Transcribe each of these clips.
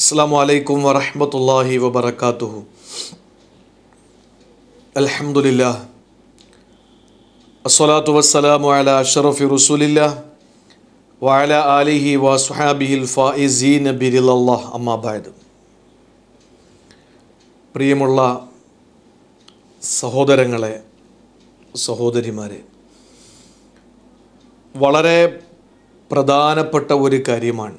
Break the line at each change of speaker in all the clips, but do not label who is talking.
അസ്സാം വലൈക്കും വറഹമത്തല്ലാഹി വബർക്കാത്തുഹു അലഹമുല്ല അസ്സലാത്തു വസ്സലാമു അല അഷറഫി റസൂലില്ല വഅല ആലിഹി വസുഹാബിഹിൽ ഫായിസീൻ ബിരിലല്ലാഹ് അമ്മാബായത് പ്രിയമുള്ള സഹോദരങ്ങളെ സഹോദരിമാരെ വളരെ പ്രധാനപ്പെട്ട ഒരു കാര്യമാണ്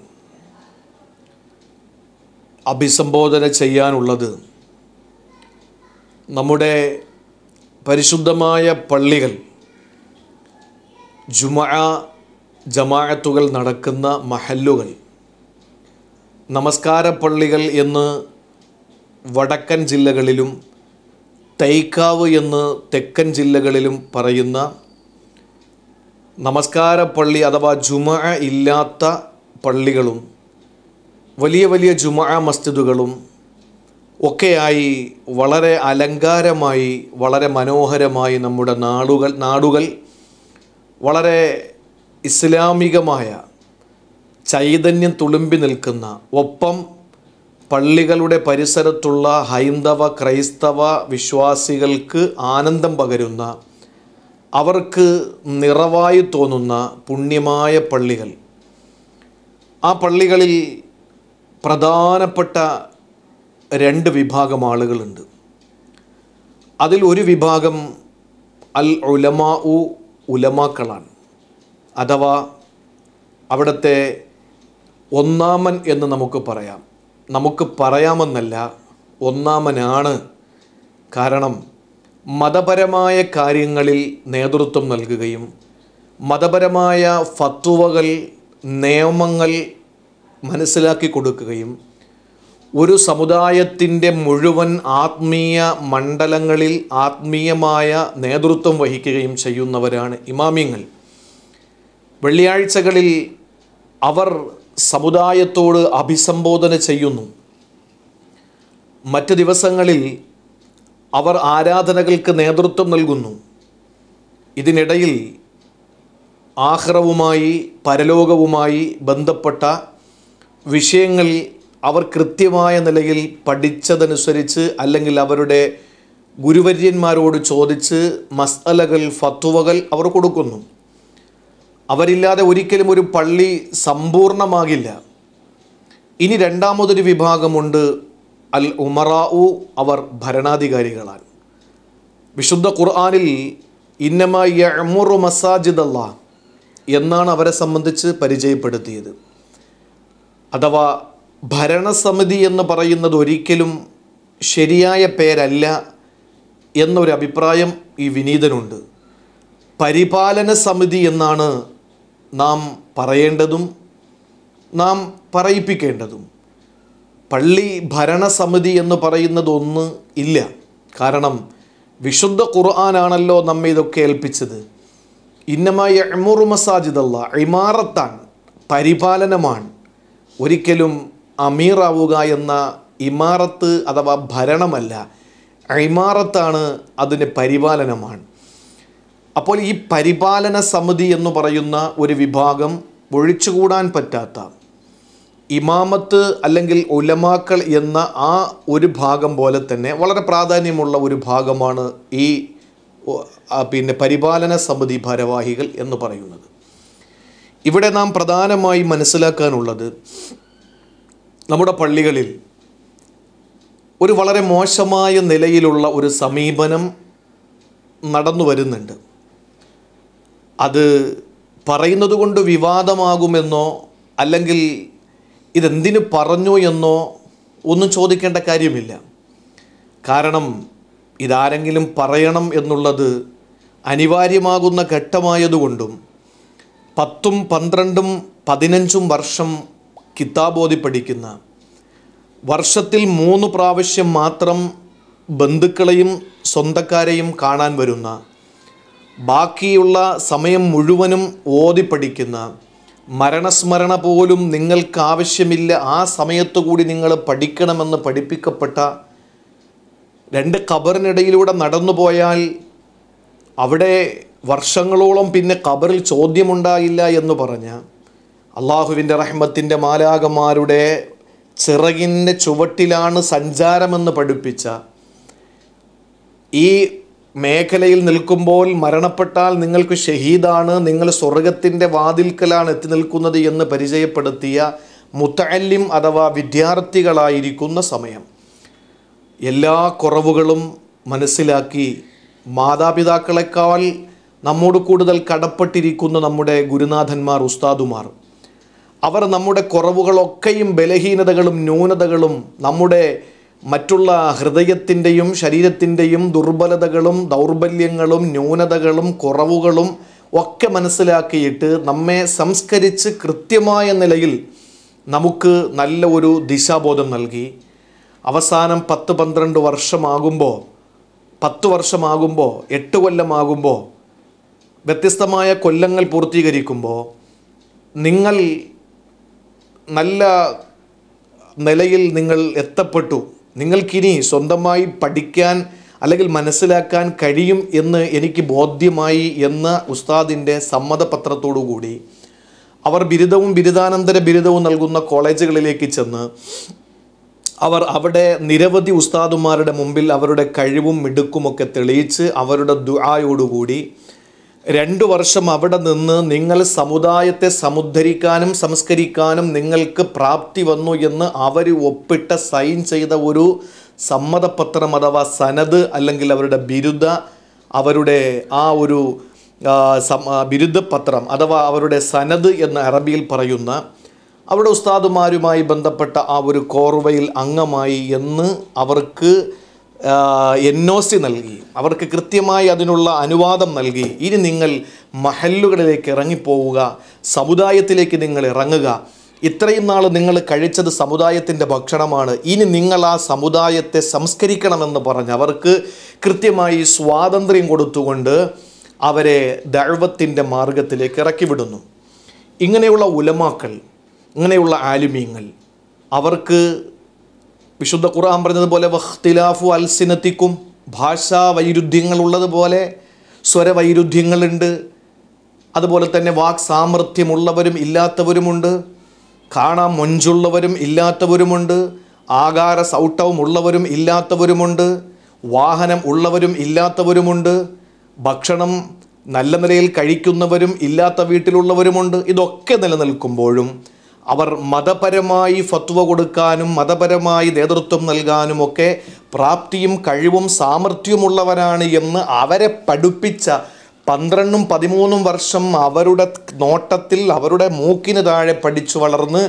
അഭിസംബോധന ചെയ്യാനുള്ളത് നമ്മുടെ പരിശുദ്ധമായ പള്ളികൾ ജുമ ജമാഅത്തുകൾ നടക്കുന്ന മഹല്ലുകൾ നമസ്കാര പള്ളികൾ എന്ന് വടക്കൻ ജില്ലകളിലും തൈക്കാവ് എന്ന് തെക്കൻ ജില്ലകളിലും പറയുന്ന നമസ്കാര പള്ളി അഥവാ ജുമ ഇല്ലാത്ത പള്ളികളും വലിയ വലിയ ജുമാ മസ്ജിദുകളും ഒക്കെയായി വളരെ അലങ്കാരമായി വളരെ മനോഹരമായി നമ്മുടെ നാടുകൾ നാടുകൾ വളരെ ഇസ്ലാമികമായ ചൈതന്യം തുളുമ്പി നിൽക്കുന്ന ഒപ്പം പള്ളികളുടെ പരിസരത്തുള്ള ഹൈന്ദവ ക്രൈസ്തവ വിശ്വാസികൾക്ക് ആനന്ദം പകരുന്ന അവർക്ക് നിറവായി തോന്നുന്ന പുണ്യമായ പള്ളികൾ ആ പള്ളികളിൽ പ്രധാനപ്പെട്ട രണ്ട് വിഭാഗം ആളുകളുണ്ട് അതിൽ ഒരു വിഭാഗം അൽ ഉലമാ ഉ ഉലമാക്കളാണ് അഥവാ അവിടുത്തെ ഒന്നാമൻ എന്ന് നമുക്ക് പറയാം നമുക്ക് പറയാമെന്നല്ല ഒന്നാമനാണ് കാരണം മതപരമായ കാര്യങ്ങളിൽ നേതൃത്വം നൽകുകയും മതപരമായ ഫത്വകൾ നിയമങ്ങൾ മനസ്സിലാക്കി കൊടുക്കുകയും ഒരു സമുദായത്തിൻ്റെ മുഴുവൻ ആത്മീയ മണ്ഡലങ്ങളിൽ ആത്മീയമായ നേതൃത്വം വഹിക്കുകയും ചെയ്യുന്നവരാണ് ഇമാമിയങ്ങൾ വെള്ളിയാഴ്ചകളിൽ അവർ സമുദായത്തോട് അഭിസംബോധന ചെയ്യുന്നു മറ്റ് ദിവസങ്ങളിൽ അവർ ആരാധനകൾക്ക് നേതൃത്വം നൽകുന്നു ഇതിനിടയിൽ ആഹ്റവുമായി പരലോകവുമായി ബന്ധപ്പെട്ട വിഷയങ്ങളിൽ അവർ കൃത്യമായ നിലയിൽ പഠിച്ചതനുസരിച്ച് അല്ലെങ്കിൽ അവരുടെ ഗുരുവര്യന്മാരോട് ചോദിച്ച് മസലകൾ ഫത്വകൾ അവർ കൊടുക്കുന്നു അവരില്ലാതെ ഒരിക്കലും ഒരു പള്ളി സമ്പൂർണമാകില്ല ഇനി രണ്ടാമതൊരു വിഭാഗമുണ്ട് അൽ ഉമറാവു അവർ ഭരണാധികാരികളാണ് വിശുദ്ധ ഖുർആാനിൽ ഇന്നമ യമുറു മസാജിദ് അല്ലാ എന്നാണ് അവരെ സംബന്ധിച്ച് പരിചയപ്പെടുത്തിയത് അഥവാ ഭരണസമിതി എന്ന് പറയുന്നത് ഒരിക്കലും ശരിയായ പേരല്ല എന്നൊരു അഭിപ്രായം ഈ വിനീതനുണ്ട് പരിപാലന സമിതി എന്നാണ് നാം പറയേണ്ടതും നാം പറയിപ്പിക്കേണ്ടതും പള്ളി ഭരണസമിതി എന്ന് പറയുന്നത് ഇല്ല കാരണം വിശുദ്ധ ഖുർആാനാണല്ലോ നമ്മെ ഇതൊക്കെ ഏൽപ്പിച്ചത് ഇന്നമായ എമുറു മസാജിദല്ല ഇമാറത്താൻ പരിപാലനമാണ് ഒരിക്കലും അമീറാവുക എന്ന ഇമാറത്ത് അഥവാ ഭരണമല്ല ഇമാറത്താണ് അതിന് പരിപാലനമാണ് അപ്പോൾ ഈ പരിപാലന സമിതി എന്ന് പറയുന്ന ഒരു വിഭാഗം ഒഴിച്ചുകൂടാൻ പറ്റാത്ത ഇമാമത്ത് അല്ലെങ്കിൽ ഉലമാക്കൾ എന്ന ആ ഒരു ഭാഗം പോലെ തന്നെ വളരെ പ്രാധാന്യമുള്ള ഒരു ഭാഗമാണ് ഈ പിന്നെ പരിപാലന സമിതി ഭാരവാഹികൾ എന്ന് പറയുന്നത് ഇവിടെ നാം പ്രധാനമായി മനസ്സിലാക്കാനുള്ളത് നമ്മുടെ പള്ളികളിൽ ഒരു വളരെ മോശമായ നിലയിലുള്ള ഒരു സമീപനം നടന്നു വരുന്നുണ്ട് അത് പറയുന്നത് കൊണ്ട് വിവാദമാകുമെന്നോ അല്ലെങ്കിൽ ഇതെന്തിനു പറഞ്ഞു എന്നോ ഒന്നും ചോദിക്കേണ്ട കാര്യമില്ല കാരണം ഇതാരെങ്കിലും പറയണം എന്നുള്ളത് അനിവാര്യമാകുന്ന ഘട്ടമായതുകൊണ്ടും പത്തും പന്ത്രണ്ടും പതിനഞ്ചും വർഷം കിതാബോധി പഠിക്കുന്ന വർഷത്തിൽ മൂന്ന് പ്രാവശ്യം മാത്രം ബന്ധുക്കളെയും സ്വന്തക്കാരെയും കാണാൻ വരുന്ന ബാക്കിയുള്ള സമയം മുഴുവനും ഓതി പഠിക്കുന്ന മരണസ്മരണ പോലും നിങ്ങൾക്ക് ആവശ്യമില്ല ആ സമയത്തു കൂടി നിങ്ങൾ പഠിക്കണമെന്ന് പഠിപ്പിക്കപ്പെട്ട രണ്ട് ഖബറിനിടയിലൂടെ നടന്നു പോയാൽ അവിടെ വർഷങ്ങളോളം പിന്നെ കബറിൽ ചോദ്യമുണ്ടായില്ല എന്ന് പറഞ്ഞ അള്ളാഹുവിൻ്റെ റഹ്മത്തിൻ്റെ മാലാകന്മാരുടെ ചിറകിൻ്റെ ചുവട്ടിലാണ് സഞ്ചാരമെന്ന് പഠിപ്പിച്ച ഈ മേഖലയിൽ നിൽക്കുമ്പോൾ മരണപ്പെട്ടാൽ നിങ്ങൾക്ക് ഷഹീദാണ് നിങ്ങൾ സ്വർഗത്തിൻ്റെ വാതിൽക്കലാണ് എത്തി നിൽക്കുന്നത് എന്ന് പരിചയപ്പെടുത്തിയ മുത്തല്ലിം അഥവാ വിദ്യാർത്ഥികളായിരിക്കുന്ന സമയം എല്ലാ കുറവുകളും മനസ്സിലാക്കി മാതാപിതാക്കളെക്കാൾ നമ്മോട് കൂടുതൽ കടപ്പെട്ടിരിക്കുന്ന നമ്മുടെ ഗുരുനാഥന്മാർ ഉസ്താദുമാർ അവർ നമ്മുടെ കുറവുകളൊക്കെയും ബലഹീനതകളും ന്യൂനതകളും നമ്മുടെ മറ്റുള്ള ഹൃദയത്തിൻ്റെയും ശരീരത്തിൻ്റെയും ദുർബലതകളും ദൗർബല്യങ്ങളും ന്യൂനതകളും കുറവുകളും ഒക്കെ മനസ്സിലാക്കിയിട്ട് നമ്മെ സംസ്കരിച്ച് കൃത്യമായ നിലയിൽ നമുക്ക് നല്ല ഒരു ദിശാബോധം നൽകി അവസാനം പത്ത് പന്ത്രണ്ട് വർഷമാകുമ്പോൾ പത്ത് വർഷമാകുമ്പോൾ എട്ട് കൊല്ലമാകുമ്പോൾ വ്യത്യസ്തമായ കൊല്ലങ്ങൾ പൂർത്തീകരിക്കുമ്പോൾ നിങ്ങൾ നല്ല നിലയിൽ നിങ്ങൾ എത്തപ്പെട്ടു നിങ്ങൾക്കിനി സ്വന്തമായി പഠിക്കാൻ അല്ലെങ്കിൽ മനസ്സിലാക്കാൻ കഴിയും എന്ന് എനിക്ക് ബോധ്യമായി എന്ന ഉസ്താദിൻ്റെ സമ്മതപത്രത്തോടു കൂടി അവർ ബിരുദവും ബിരുദാനന്തര ബിരുദവും നൽകുന്ന കോളേജുകളിലേക്ക് ചെന്ന് അവർ അവിടെ നിരവധി ഉസ്താദുമാരുടെ മുമ്പിൽ അവരുടെ കഴിവും മിടുക്കുമൊക്കെ തെളിയിച്ച് അവരുടെ ദുആയോടുകൂടി രണ്ടു വർഷം അവിടെ നിന്ന് നിങ്ങൾ സമുദായത്തെ സമുദ്ധരിക്കാനും സംസ്കരിക്കാനും നിങ്ങൾക്ക് പ്രാപ്തി വന്നു എന്ന് അവർ ഒപ്പിട്ട സൈൻ ചെയ്ത ഒരു സമ്മതപത്രം അഥവാ സനദ് അല്ലെങ്കിൽ അവരുടെ ബിരുദ അവരുടെ ആ ഒരു പത്രം അഥവാ അവരുടെ സനദ് എന്ന് അറബിയിൽ പറയുന്ന അവിടെ ഉസ്താദുമാരുമായി ബന്ധപ്പെട്ട ആ ഒരു കോർവയിൽ അംഗമായി എന്ന് അവർക്ക് എൻ ഒ സി നൽകി അവർക്ക് കൃത്യമായി അതിനുള്ള അനുവാദം നൽകി ഇനി നിങ്ങൾ മഹല്ലുകളിലേക്ക് ഇറങ്ങിപ്പോവുക സമുദായത്തിലേക്ക് നിങ്ങൾ ഇറങ്ങുക ഇത്രയും നാൾ നിങ്ങൾ കഴിച്ചത് സമുദായത്തിൻ്റെ ഭക്ഷണമാണ് ഇനി നിങ്ങൾ ആ സമുദായത്തെ സംസ്കരിക്കണമെന്ന് പറഞ്ഞ് അവർക്ക് കൃത്യമായി സ്വാതന്ത്ര്യം കൊടുത്തുകൊണ്ട് അവരെ ദൈവത്തിൻ്റെ മാർഗത്തിലേക്ക് വിടുന്നു ഇങ്ങനെയുള്ള ഉലമാക്കൾ ഇങ്ങനെയുള്ള ആലുമ്യങ്ങൾ അവർക്ക് വിശുദ്ധ ഖുർആൻ പറഞ്ഞതുപോലെ വഖ്തിലാഫു അൽസിനത്തിക്കും ഭാഷാ വൈരുദ്ധ്യങ്ങൾ ഉള്ളതുപോലെ സ്വരവൈരുദ്ധ്യങ്ങളുണ്ട് അതുപോലെ തന്നെ വാക് സാമർഥ്യമുള്ളവരും ഇല്ലാത്തവരുമുണ്ട് കാണാൻ മൊഞ്ചുള്ളവരും ഇല്ലാത്തവരുമുണ്ട് ആകാര സൗട്ടവും ഉള്ളവരും ഇല്ലാത്തവരുമുണ്ട് വാഹനം ഉള്ളവരും ഇല്ലാത്തവരുമുണ്ട് ഭക്ഷണം നല്ല നിലയിൽ കഴിക്കുന്നവരും ഇല്ലാത്ത വീട്ടിലുള്ളവരുമുണ്ട് ഇതൊക്കെ നിലനിൽക്കുമ്പോഴും അവർ മതപരമായി ഫത്വ കൊടുക്കാനും മതപരമായി നേതൃത്വം നൽകാനുമൊക്കെ പ്രാപ്തിയും കഴിവും സാമർഥ്യവുമുള്ളവരാണ് എന്ന് അവരെ പഠിപ്പിച്ച പന്ത്രണ്ടും പതിമൂന്നും വർഷം അവരുടെ നോട്ടത്തിൽ അവരുടെ മൂക്കിന് താഴെ പഠിച്ചു വളർന്ന്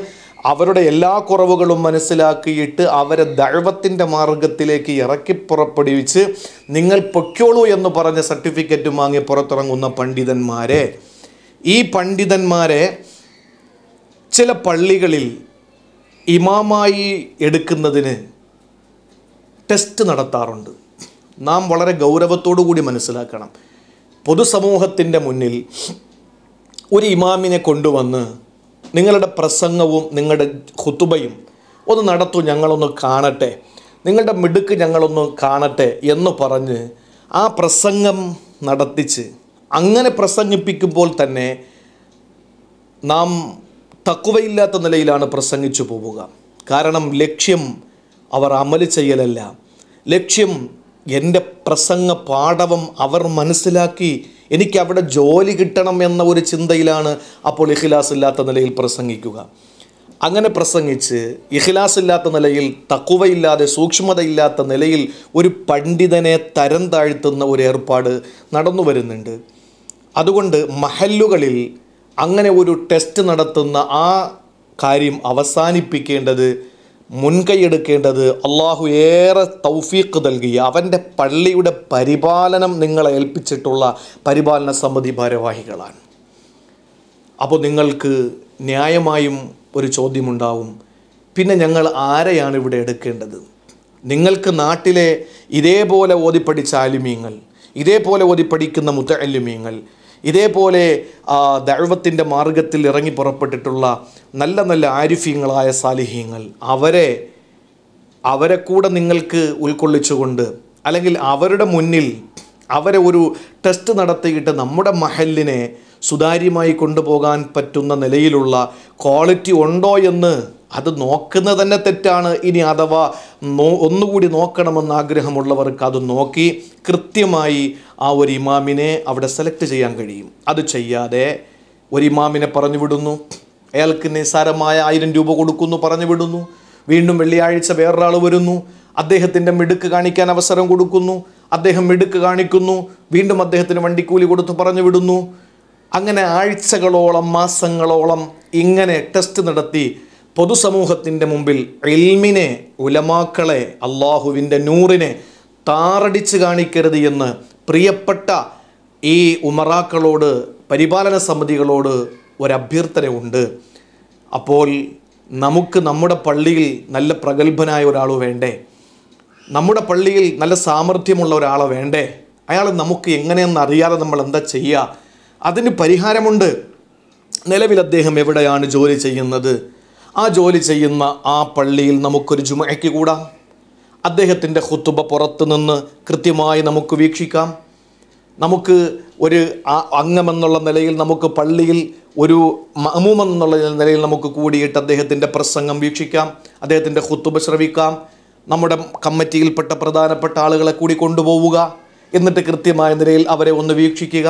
അവരുടെ എല്ലാ കുറവുകളും മനസ്സിലാക്കിയിട്ട് അവരെ ദൈവത്തിൻ്റെ മാർഗത്തിലേക്ക് ഇറക്കി പുറപ്പെടുവിച്ച് നിങ്ങൾ പൊയ്ക്കോളൂ എന്ന് പറഞ്ഞ സർട്ടിഫിക്കറ്റ് വാങ്ങി പുറത്തിറങ്ങുന്ന പണ്ഡിതന്മാരെ ഈ പണ്ഡിതന്മാരെ ചില പള്ളികളിൽ ഇമാമായി എടുക്കുന്നതിന് ടെസ്റ്റ് നടത്താറുണ്ട് നാം വളരെ ഗൗരവത്തോടു കൂടി മനസ്സിലാക്കണം പൊതുസമൂഹത്തിൻ്റെ മുന്നിൽ ഒരു ഇമാമിനെ കൊണ്ടുവന്ന് നിങ്ങളുടെ പ്രസംഗവും നിങ്ങളുടെ ഹുത്തുബയും ഒന്ന് നടത്തൂ ഞങ്ങളൊന്ന് കാണട്ടെ നിങ്ങളുടെ മിടുക്ക് ഞങ്ങളൊന്ന് കാണട്ടെ എന്ന് പറഞ്ഞ് ആ പ്രസംഗം നടത്തിച്ച് അങ്ങനെ പ്രസംഗിപ്പിക്കുമ്പോൾ തന്നെ നാം തക്കുവയില്ലാത്ത നിലയിലാണ് പ്രസംഗിച്ചു പോവുക കാരണം ലക്ഷ്യം അവർ അമല് ചെയ്യലല്ല ലക്ഷ്യം എൻ്റെ പ്രസംഗ പാഠവം അവർ മനസ്സിലാക്കി എനിക്ക് അവിടെ ജോലി കിട്ടണം എന്ന ഒരു ചിന്തയിലാണ് അപ്പോൾ ഇഖിലാസ് ഇല്ലാത്ത നിലയിൽ പ്രസംഗിക്കുക അങ്ങനെ പ്രസംഗിച്ച് ഇഖിലാസ് ഇല്ലാത്ത നിലയിൽ തക്കുവയില്ലാതെ സൂക്ഷ്മതയില്ലാത്ത നിലയിൽ ഒരു പണ്ഡിതനെ തരം താഴ്ത്തുന്ന ഒരു ഏർപ്പാട് നടന്നു വരുന്നുണ്ട് അതുകൊണ്ട് മഹല്ലുകളിൽ അങ്ങനെ ഒരു ടെസ്റ്റ് നടത്തുന്ന ആ കാര്യം അവസാനിപ്പിക്കേണ്ടത് മുൻകൈയെടുക്കേണ്ടത് അള്ളാഹു ഏറെ തൗഫീഖ് നൽകി അവൻ്റെ പള്ളിയുടെ പരിപാലനം നിങ്ങളെ ഏൽപ്പിച്ചിട്ടുള്ള പരിപാലന സമിതി ഭാരവാഹികളാണ് അപ്പോൾ നിങ്ങൾക്ക് ന്യായമായും ഒരു ചോദ്യമുണ്ടാവും പിന്നെ ഞങ്ങൾ ആരെയാണ് ഇവിടെ എടുക്കേണ്ടത് നിങ്ങൾക്ക് നാട്ടിലെ ഇതേപോലെ ഓതിപ്പടിച്ച ആലിമീങ്ങൾ ഇതേപോലെ ഓതിപ്പടിക്കുന്ന മുത്തല്ലുമീങ്ങൾ ഇതേപോലെ ദൈവത്തിൻ്റെ മാർഗത്തിൽ ഇറങ്ങി പുറപ്പെട്ടിട്ടുള്ള നല്ല നല്ല ആരിഫ്യങ്ങളായ സാലിഹ്യങ്ങൾ അവരെ അവരെ കൂടെ നിങ്ങൾക്ക് ഉൾക്കൊള്ളിച്ചുകൊണ്ട് അല്ലെങ്കിൽ അവരുടെ മുന്നിൽ അവരെ ഒരു ടെസ്റ്റ് നടത്തിയിട്ട് നമ്മുടെ മഹലിനെ സുതാര്യമായി കൊണ്ടുപോകാൻ പറ്റുന്ന നിലയിലുള്ള ക്വാളിറ്റി ഉണ്ടോ എന്ന് അത് നോക്കുന്നത് തന്നെ തെറ്റാണ് ഇനി അഥവാ നോ ഒന്നുകൂടി നോക്കണമെന്ന് ആഗ്രഹമുള്ളവർക്ക് അത് നോക്കി കൃത്യമായി ആ ഒരു ഇമാമിനെ അവിടെ സെലക്ട് ചെയ്യാൻ കഴിയും അത് ചെയ്യാതെ ഒരു ഇമാമിനെ പറഞ്ഞു വിടുന്നു അയാൾക്ക് നിസ്സാരമായ ആയിരം രൂപ കൊടുക്കുന്നു പറഞ്ഞു വിടുന്നു വീണ്ടും വെള്ളിയാഴ്ച വേറൊരാൾ വരുന്നു അദ്ദേഹത്തിൻ്റെ മിടുക്ക് കാണിക്കാൻ അവസരം കൊടുക്കുന്നു അദ്ദേഹം മിടുക്ക് കാണിക്കുന്നു വീണ്ടും അദ്ദേഹത്തിന് വണ്ടിക്കൂലി കൊടുത്ത് പറഞ്ഞു വിടുന്നു അങ്ങനെ ആഴ്ചകളോളം മാസങ്ങളോളം ഇങ്ങനെ ടെസ്റ്റ് നടത്തി പൊതുസമൂഹത്തിൻ്റെ മുമ്പിൽ എൽമിനെ ഉലമാക്കളെ അള്ളാഹുവിൻ്റെ നൂറിനെ താറടിച്ച് കാണിക്കരുത് എന്ന് പ്രിയപ്പെട്ട ഈ ഉമറാക്കളോട് പരിപാലന സമിതികളോട് ഒരഭ്യർത്ഥനയുണ്ട് അപ്പോൾ നമുക്ക് നമ്മുടെ പള്ളിയിൽ നല്ല പ്രഗത്ഭനായ ഒരാൾ വേണ്ടേ നമ്മുടെ പള്ളിയിൽ നല്ല സാമർഥ്യമുള്ള ഒരാളെ വേണ്ടേ അയാൾ നമുക്ക് എങ്ങനെയെന്ന് അറിയാതെ നമ്മൾ എന്താ ചെയ്യുക അതിന് പരിഹാരമുണ്ട് നിലവിൽ അദ്ദേഹം എവിടെയാണ് ജോലി ചെയ്യുന്നത് ആ ജോലി ചെയ്യുന്ന ആ പള്ളിയിൽ നമുക്കൊരു ജുമയ്ക്ക് കൂടാം അദ്ദേഹത്തിൻ്റെ ഹുത്തുബ പുറത്തുനിന്ന് കൃത്യമായി നമുക്ക് വീക്ഷിക്കാം നമുക്ക് ഒരു അംഗമെന്നുള്ള നിലയിൽ നമുക്ക് പള്ളിയിൽ ഒരു മഹമൂമെന്നുള്ള നിലയിൽ നമുക്ക് കൂടിയിട്ട് അദ്ദേഹത്തിൻ്റെ പ്രസംഗം വീക്ഷിക്കാം അദ്ദേഹത്തിൻ്റെ ഹുത്തുബ ശ്രവിക്കാം നമ്മുടെ കമ്മിറ്റിയിൽപ്പെട്ട പ്രധാനപ്പെട്ട ആളുകളെ കൂടി കൊണ്ടുപോവുക എന്നിട്ട് കൃത്യമായ നിലയിൽ അവരെ ഒന്ന് വീക്ഷിക്കുക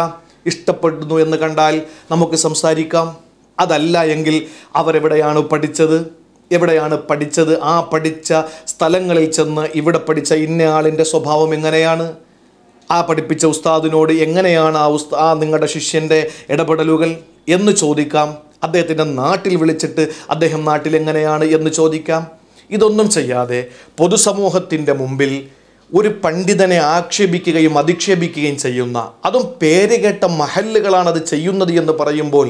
ഇഷ്ടപ്പെടുന്നു എന്ന് കണ്ടാൽ നമുക്ക് സംസാരിക്കാം അതല്ല എങ്കിൽ അവരെവിടെയാണ് പഠിച്ചത് എവിടെയാണ് പഠിച്ചത് ആ പഠിച്ച സ്ഥലങ്ങളിൽ ചെന്ന് ഇവിടെ പഠിച്ച ഇന്ന ആളിൻ്റെ സ്വഭാവം എങ്ങനെയാണ് ആ പഠിപ്പിച്ച ഉസ്താദിനോട് എങ്ങനെയാണ് ആ ഉസ്താ ആ നിങ്ങളുടെ ശിഷ്യൻ്റെ ഇടപെടലുകൾ എന്ന് ചോദിക്കാം അദ്ദേഹത്തിൻ്റെ നാട്ടിൽ വിളിച്ചിട്ട് അദ്ദേഹം നാട്ടിൽ എങ്ങനെയാണ് എന്ന് ചോദിക്കാം ഇതൊന്നും ചെയ്യാതെ പൊതുസമൂഹത്തിൻ്റെ മുമ്പിൽ ഒരു പണ്ഡിതനെ ആക്ഷേപിക്കുകയും അധിക്ഷേപിക്കുകയും ചെയ്യുന്ന അതും പേരുകേട്ട മഹല്ലുകളാണ് അത് ചെയ്യുന്നത് എന്ന് പറയുമ്പോൾ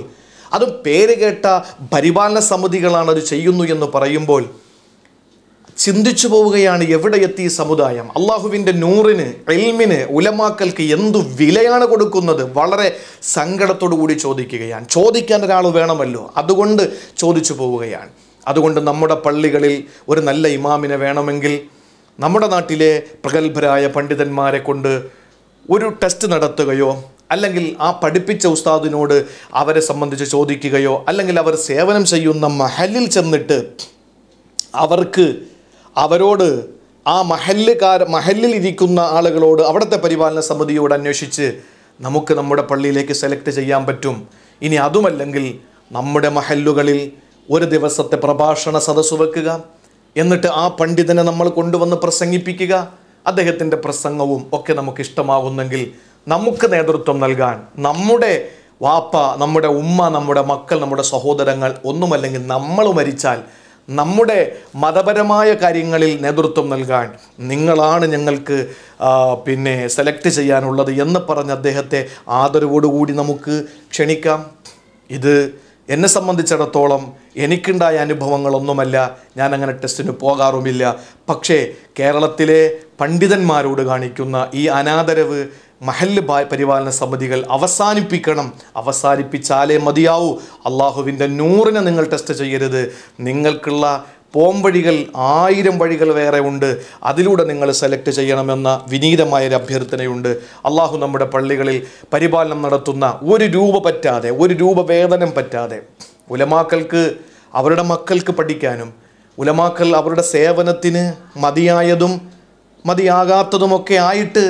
അതും പേര് കേട്ട പരിപാലന സമിതികളാണ് അത് ചെയ്യുന്നു എന്ന് പറയുമ്പോൾ ചിന്തിച്ചു പോവുകയാണ് എവിടെ എത്തി സമുദായം അള്ളാഹുവിൻ്റെ നൂറിന് എൽമിന് ഉലമാക്കൽക്ക് എന്തു വിലയാണ് കൊടുക്കുന്നത് വളരെ സങ്കടത്തോടു കൂടി ചോദിക്കുകയാണ് ചോദിക്കാൻ ഒരാൾ വേണമല്ലോ അതുകൊണ്ട് ചോദിച്ചു പോവുകയാണ് അതുകൊണ്ട് നമ്മുടെ പള്ളികളിൽ ഒരു നല്ല ഇമാമിനെ വേണമെങ്കിൽ നമ്മുടെ നാട്ടിലെ പ്രഗത്ഭരായ പണ്ഡിതന്മാരെ കൊണ്ട് ഒരു ടെസ്റ്റ് നടത്തുകയോ അല്ലെങ്കിൽ ആ പഠിപ്പിച്ച ഉസ്താദിനോട് അവരെ സംബന്ധിച്ച് ചോദിക്കുകയോ അല്ലെങ്കിൽ അവർ സേവനം ചെയ്യുന്ന മഹലിൽ ചെന്നിട്ട് അവർക്ക് അവരോട് ആ മഹല്ലുകാർ മഹലിൽ ഇരിക്കുന്ന ആളുകളോട് അവിടുത്തെ പരിപാലന സമിതിയോട് അന്വേഷിച്ച് നമുക്ക് നമ്മുടെ പള്ളിയിലേക്ക് സെലക്ട് ചെയ്യാൻ പറ്റും ഇനി അതുമല്ലെങ്കിൽ നമ്മുടെ മഹല്ലുകളിൽ ഒരു ദിവസത്തെ പ്രഭാഷണ സദസ്സ് വെക്കുക എന്നിട്ട് ആ പണ്ഡിതനെ നമ്മൾ കൊണ്ടുവന്ന് പ്രസംഗിപ്പിക്കുക അദ്ദേഹത്തിൻ്റെ പ്രസംഗവും ഒക്കെ നമുക്ക് ഇഷ്ടമാകുന്നെങ്കിൽ നമുക്ക് നേതൃത്വം നൽകാൻ നമ്മുടെ വാപ്പ നമ്മുടെ ഉമ്മ നമ്മുടെ മക്കൾ നമ്മുടെ സഹോദരങ്ങൾ ഒന്നുമല്ലെങ്കിൽ നമ്മൾ മരിച്ചാൽ നമ്മുടെ മതപരമായ കാര്യങ്ങളിൽ നേതൃത്വം നൽകാൻ നിങ്ങളാണ് ഞങ്ങൾക്ക് പിന്നെ സെലക്ട് ചെയ്യാനുള്ളത് എന്ന് പറഞ്ഞ് അദ്ദേഹത്തെ ആദരവോടുകൂടി നമുക്ക് ക്ഷണിക്കാം ഇത് എന്നെ സംബന്ധിച്ചിടത്തോളം എനിക്കുണ്ടായ അനുഭവങ്ങളൊന്നുമല്ല ഞാൻ അങ്ങനെ ടെസ്റ്റിന് പോകാറുമില്ല പക്ഷേ കേരളത്തിലെ പണ്ഡിതന്മാരോട് കാണിക്കുന്ന ഈ അനാദരവ് മഹല്ല് പരിപാലന സമിതികൾ അവസാനിപ്പിക്കണം അവസാനിപ്പിച്ചാലേ മതിയാവൂ അള്ളാഹുവിൻ്റെ നൂറിനെ നിങ്ങൾ ടെസ്റ്റ് ചെയ്യരുത് നിങ്ങൾക്കുള്ള പോംവഴികൾ ആയിരം വഴികൾ വേറെ ഉണ്ട് അതിലൂടെ നിങ്ങൾ സെലക്ട് ചെയ്യണമെന്ന വിനീതമായൊരു അഭ്യർത്ഥനയുണ്ട് അള്ളാഹു നമ്മുടെ പള്ളികളിൽ പരിപാലനം നടത്തുന്ന ഒരു രൂപ പറ്റാതെ ഒരു രൂപ വേതനം പറ്റാതെ ഉലമാക്കൾക്ക് അവരുടെ മക്കൾക്ക് പഠിക്കാനും ഉലമാക്കൾ അവരുടെ സേവനത്തിന് മതിയായതും മതിയാകാത്തതുമൊക്കെ ആയിട്ട്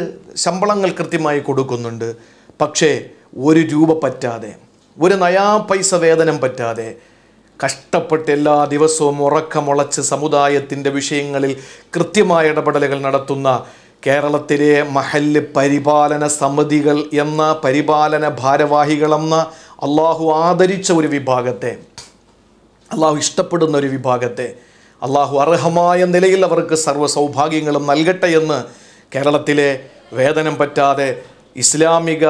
ശമ്പളങ്ങൾ കൃത്യമായി കൊടുക്കുന്നുണ്ട് പക്ഷേ ഒരു രൂപ പറ്റാതെ ഒരു നയാ പൈസ വേതനം പറ്റാതെ കഷ്ടപ്പെട്ട് എല്ലാ ദിവസവും ഉറക്കമുളച്ച് സമുദായത്തിൻ്റെ വിഷയങ്ങളിൽ കൃത്യമായ ഇടപെടലുകൾ നടത്തുന്ന കേരളത്തിലെ മഹല്ല് പരിപാലന സമിതികൾ എന്ന പരിപാലന ഭാരവാഹികളെന്ന അള്ളാഹു ആദരിച്ച ഒരു വിഭാഗത്തെ അള്ളാഹു ഇഷ്ടപ്പെടുന്ന ഒരു വിഭാഗത്തെ അള്ളാഹു അർഹമായ നിലയിൽ അവർക്ക് സർവ്വ സൗഭാഗ്യങ്ങളും നൽകട്ടെ എന്ന് കേരളത്തിലെ വേതനം പറ്റാതെ ഇസ്ലാമിക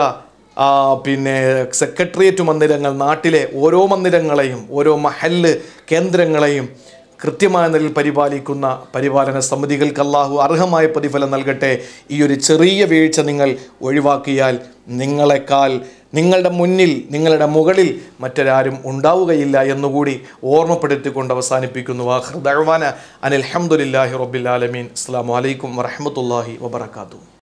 പിന്നെ സെക്രട്ടേറിയറ്റ് മന്ദിരങ്ങൾ നാട്ടിലെ ഓരോ മന്ദിരങ്ങളെയും ഓരോ മഹല്ല് കേന്ദ്രങ്ങളെയും കൃത്യമായ നിലയിൽ പരിപാലിക്കുന്ന പരിപാലന സമിതികൾക്ക് അള്ളാഹു അർഹമായ പ്രതിഫലം നൽകട്ടെ ഈ ഒരു ചെറിയ വീഴ്ച നിങ്ങൾ ഒഴിവാക്കിയാൽ നിങ്ങളെക്കാൾ നിങ്ങളുടെ മുന്നിൽ നിങ്ങളുടെ മുകളിൽ മറ്റൊരാരും ഉണ്ടാവുകയില്ല എന്നുകൂടി ഓർമ്മപ്പെടുത്തിക്കൊണ്ട് അവസാനിപ്പിക്കുന്നു ആഹ്ദാന അനിൽ അഹമ്മദില്ലാഹി റബ്ബിൽ ആലമീൻ അസ്സാം വലൈക്കും വറഹമത്തല്ലാഹി വബർക്കാത്തു